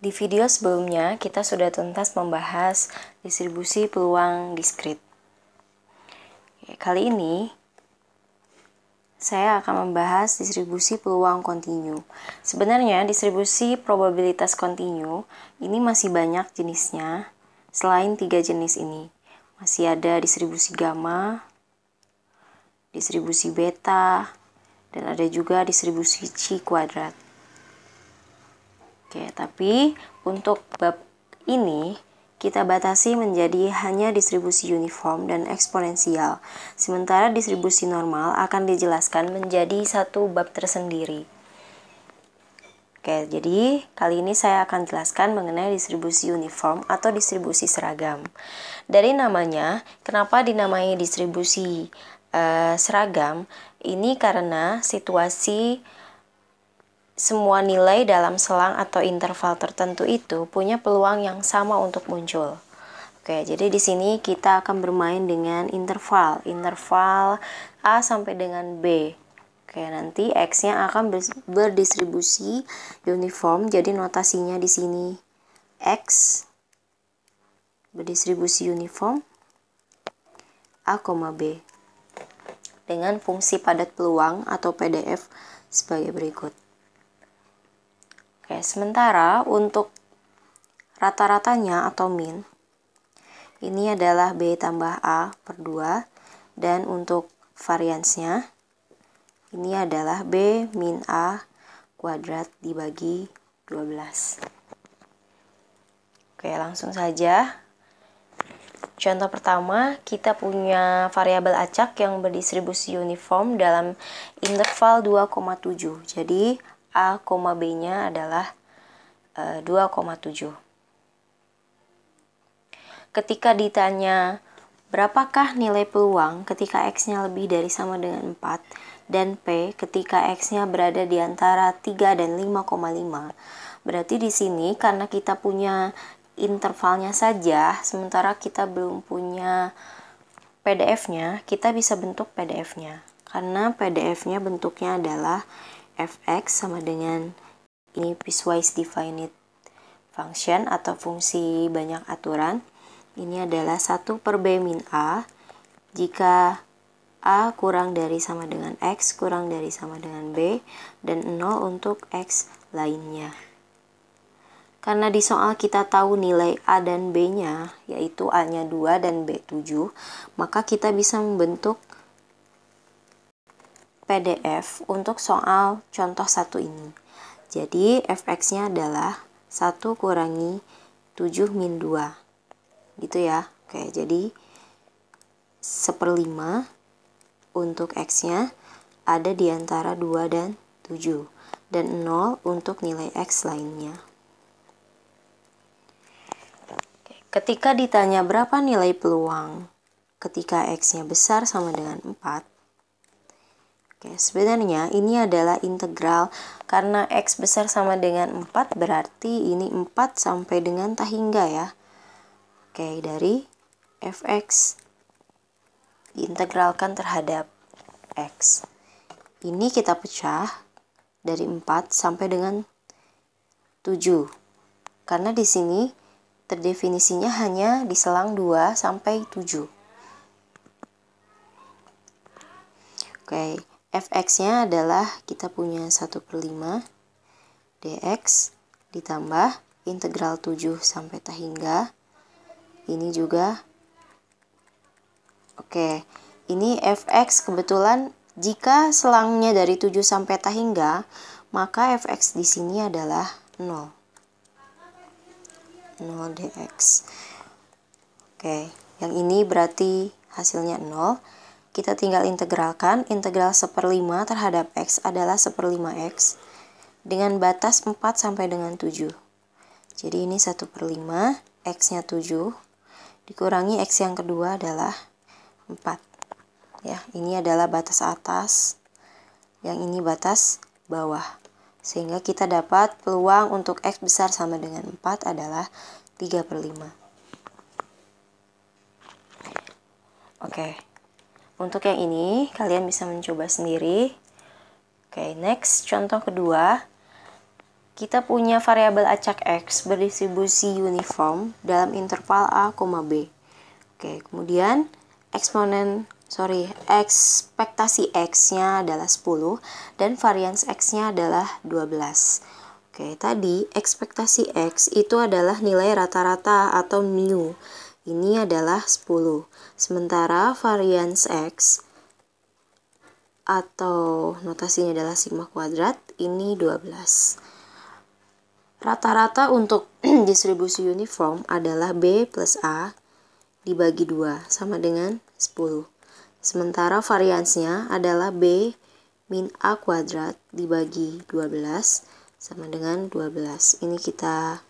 Di video sebelumnya, kita sudah tuntas membahas distribusi peluang diskrit. Kali ini, saya akan membahas distribusi peluang kontinu. Sebenarnya, distribusi probabilitas kontinu ini masih banyak jenisnya, selain tiga jenis ini. Masih ada distribusi gamma, distribusi beta, dan ada juga distribusi chi kuadrat. Oke, tapi untuk bab ini kita batasi menjadi hanya distribusi uniform dan eksponensial. Sementara distribusi normal akan dijelaskan menjadi satu bab tersendiri. Oke, jadi kali ini saya akan jelaskan mengenai distribusi uniform atau distribusi seragam. Dari namanya, kenapa dinamai distribusi uh, seragam? Ini karena situasi semua nilai dalam selang atau interval tertentu itu punya peluang yang sama untuk muncul. Oke, jadi di sini kita akan bermain dengan interval, interval A sampai dengan B. Oke, nanti X-nya akan berdistribusi uniform, jadi notasinya di sini X berdistribusi uniform A, B dengan fungsi padat peluang atau PDF sebagai berikut. Oke, sementara untuk rata-ratanya atau min, ini adalah B tambah A per 2, dan untuk variansnya, ini adalah B min A kuadrat dibagi 12. Oke, langsung saja. Contoh pertama, kita punya variabel acak yang berdistribusi uniform dalam interval 2,7. Jadi, A, B-nya adalah e, 2,7. Ketika ditanya berapakah nilai peluang ketika X-nya lebih dari sama dengan 4 dan P ketika X-nya berada di antara 3 dan 5,5, berarti di sini karena kita punya intervalnya saja, sementara kita belum punya PDF-nya, kita bisa bentuk PDF-nya. Karena PDF-nya bentuknya adalah fx sama dengan ini piecewise definite function atau fungsi banyak aturan ini adalah 1 per b min a jika a kurang dari sama dengan x kurang dari sama dengan b dan 0 untuk x lainnya karena di soal kita tahu nilai A dan B-nya, yaitu A-nya 2 dan B 7, maka kita bisa membentuk PDF untuk soal contoh satu ini. Jadi fx-nya adalah 1 kurangi 7 min 2. Gitu ya. Oke, jadi seperlima untuk x-nya ada di antara 2 dan 7 dan 0 untuk nilai x lainnya. Ketika ditanya berapa nilai peluang ketika x-nya besar sama dengan 4, Oke, sebenarnya ini adalah integral karena X besar sama dengan 4 berarti ini 4 sampai dengan tak hingga ya. Oke, dari fx diintegralkan terhadap x. Ini kita pecah dari 4 sampai dengan 7. Karena di sini terdefinisinya hanya di selang 2 sampai 7. Oke fx-nya adalah kita punya 1 per 5 dx ditambah integral 7 sampai tak hingga. Ini juga. Oke, ini fx kebetulan jika selangnya dari 7 sampai tak hingga, maka fx di sini adalah 0. 0 dx. Oke, yang ini berarti hasilnya 0 kita tinggal integralkan integral seperlima terhadap x adalah seperlima x dengan batas 4 sampai dengan 7 jadi ini 1 per 5 x nya 7 dikurangi x yang kedua adalah 4 ya ini adalah batas atas yang ini batas bawah sehingga kita dapat peluang untuk x besar sama dengan 4 adalah 3 per 5 oke okay. Untuk yang ini, kalian bisa mencoba sendiri. Oke, next contoh kedua. Kita punya variabel acak X berdistribusi uniform dalam interval A, B. Oke, kemudian eksponen sorry, ekspektasi X-nya adalah 10 dan varians X-nya adalah 12. Oke, tadi ekspektasi X itu adalah nilai rata-rata atau mu ini adalah 10. Sementara varians X atau notasinya adalah sigma kuadrat ini 12. Rata-rata untuk distribusi uniform adalah B plus A dibagi 2 sama dengan 10. Sementara variansnya adalah B min A kuadrat dibagi 12 sama dengan 12. Ini kita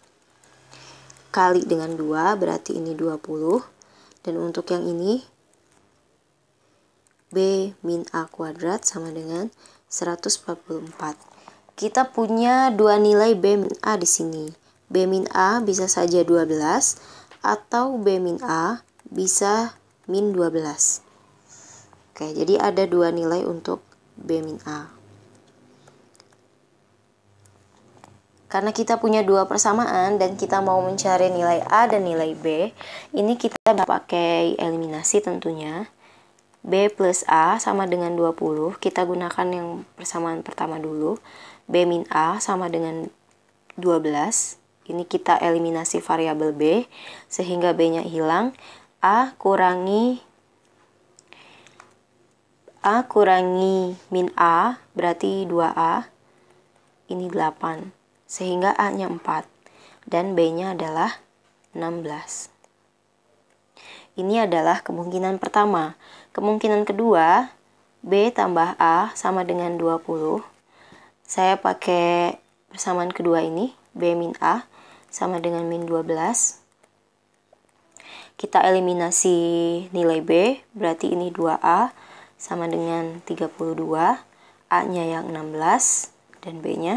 kali dengan 2 berarti ini 20 dan untuk yang ini B min A kuadrat sama dengan 144 kita punya dua nilai B min A di sini B min A bisa saja 12 atau B min A bisa min 12 oke jadi ada dua nilai untuk B min A Karena kita punya dua persamaan dan kita mau mencari nilai A dan nilai B, ini kita pakai eliminasi tentunya. B plus A sama dengan 20, kita gunakan yang persamaan pertama dulu. B min A sama dengan 12, ini kita eliminasi variabel B, sehingga B-nya hilang. A kurangi A kurangi min A berarti 2A, ini 8 sehingga A-nya 4 dan B-nya adalah 16. Ini adalah kemungkinan pertama. Kemungkinan kedua, B tambah A sama dengan 20. Saya pakai persamaan kedua ini, B min A sama dengan min 12. Kita eliminasi nilai B, berarti ini 2A sama dengan 32. A-nya yang 16 dan B-nya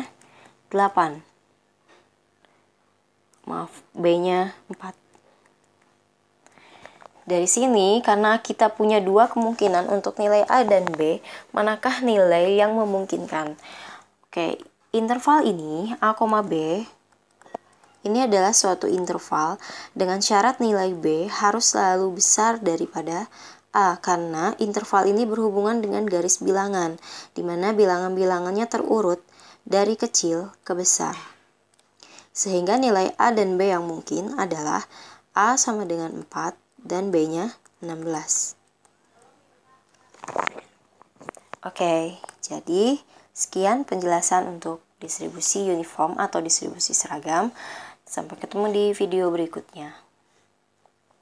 8 maaf B-nya 4 dari sini, karena kita punya dua kemungkinan untuk nilai A dan B, manakah nilai yang memungkinkan? Oke, interval ini A, B ini adalah suatu interval dengan syarat nilai B harus selalu besar daripada A karena interval ini berhubungan dengan garis bilangan di mana bilangan-bilangannya terurut dari kecil ke besar. Sehingga nilai A dan B yang mungkin adalah A sama dengan 4 dan B-nya 16. Oke, jadi sekian penjelasan untuk distribusi uniform atau distribusi seragam. Sampai ketemu di video berikutnya.